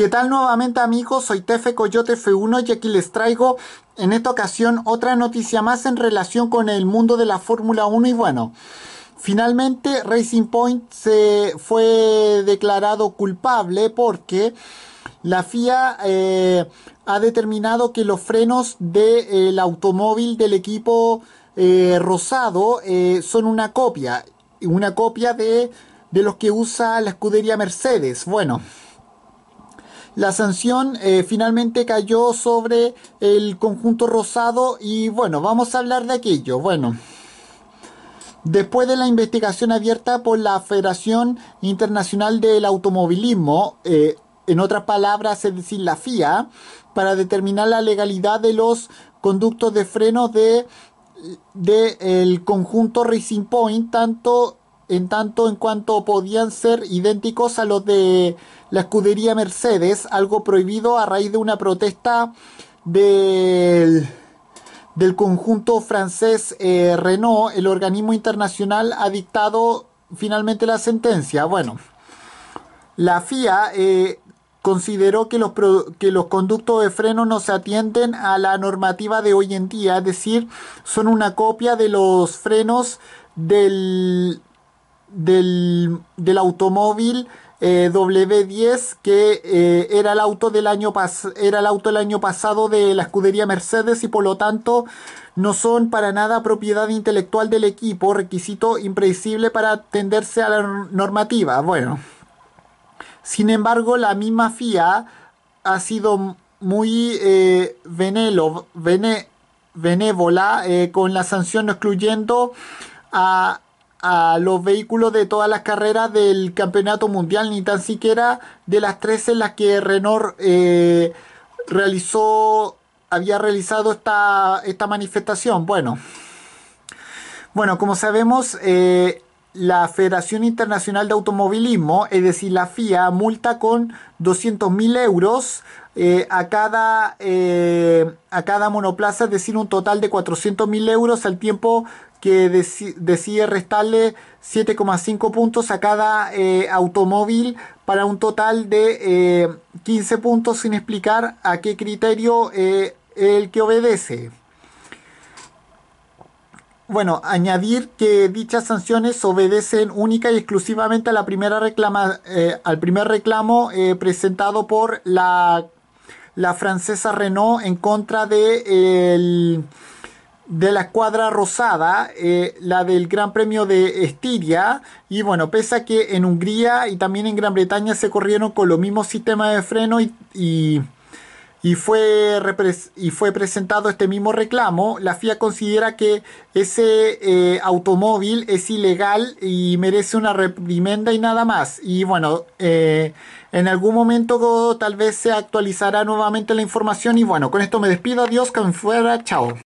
¿Qué tal nuevamente amigos? Soy Tefe Coyote F1 y aquí les traigo en esta ocasión otra noticia más en relación con el mundo de la Fórmula 1 y bueno, finalmente Racing Point se fue declarado culpable porque la FIA eh, ha determinado que los frenos del eh, automóvil del equipo eh, rosado son una copia, una copia de, de los que usa la escudería Mercedes. Bueno. La sanción eh, finalmente cayó sobre el conjunto rosado y bueno, vamos a hablar de aquello. Bueno. Después de la investigación abierta por la Federación Internacional del Automovilismo, eh, en otras palabras, es decir, la FIA, para determinar la legalidad de los conductos de freno de del conjunto Racing Point, tanto en tanto en cuanto podían ser idénticos a los de la escudería Mercedes, algo prohibido a raíz de una protesta del, del conjunto francés eh, Renault, el organismo internacional ha dictado finalmente la sentencia. Bueno, la FIA eh, consideró que los, que los conductos de freno no se atienden a la normativa de hoy en día, es decir, son una copia de los frenos del del, automóvil eh, W10 que eh, era el auto del año era el auto año pasado de la escudería Mercedes y por lo tanto no son para nada propiedad intelectual del equipo, requisito impredecible para atenderse a la normativa. Bueno, sin embargo, la misma FIA ha sido muy eh, benévola eh, con la sanción excluyendo a a los vehículos de todas las carreras del campeonato mundial, ni tan siquiera de las 13 en las que Renault eh, realizó, había realizado esta, esta manifestación. Bueno, bueno como sabemos, eh, la Federación Internacional de Automovilismo, es decir, la FIA, multa con 200.000 euros eh, a, cada, eh, a cada monoplaza, es decir, un total de 400.000 euros al tiempo que decide restarle 7,5 puntos a cada eh, automóvil para un total de 15 puntos sin explicar a qué criterio el que obedece bueno, añadir que dichas sanciones obedecen única y exclusivamente a la primera reclama, eh, al primer reclamo eh, presentado por la, la, francesa Renault en contra de, de la escuadra rosada, eh, la del Gran Premio de Estiria. Y bueno, pese a que en Hungría y también en Gran Bretaña se corrieron con los mismos sistemas de freno y y fue, y fue presentado este mismo reclamo, la FIA considera que ese eh, automóvil es ilegal y merece una reprimenda y nada más. Y bueno, eh, en algún momento tal vez se actualizará nuevamente la información y bueno, con esto me despido, adiós, que me fuera, chao.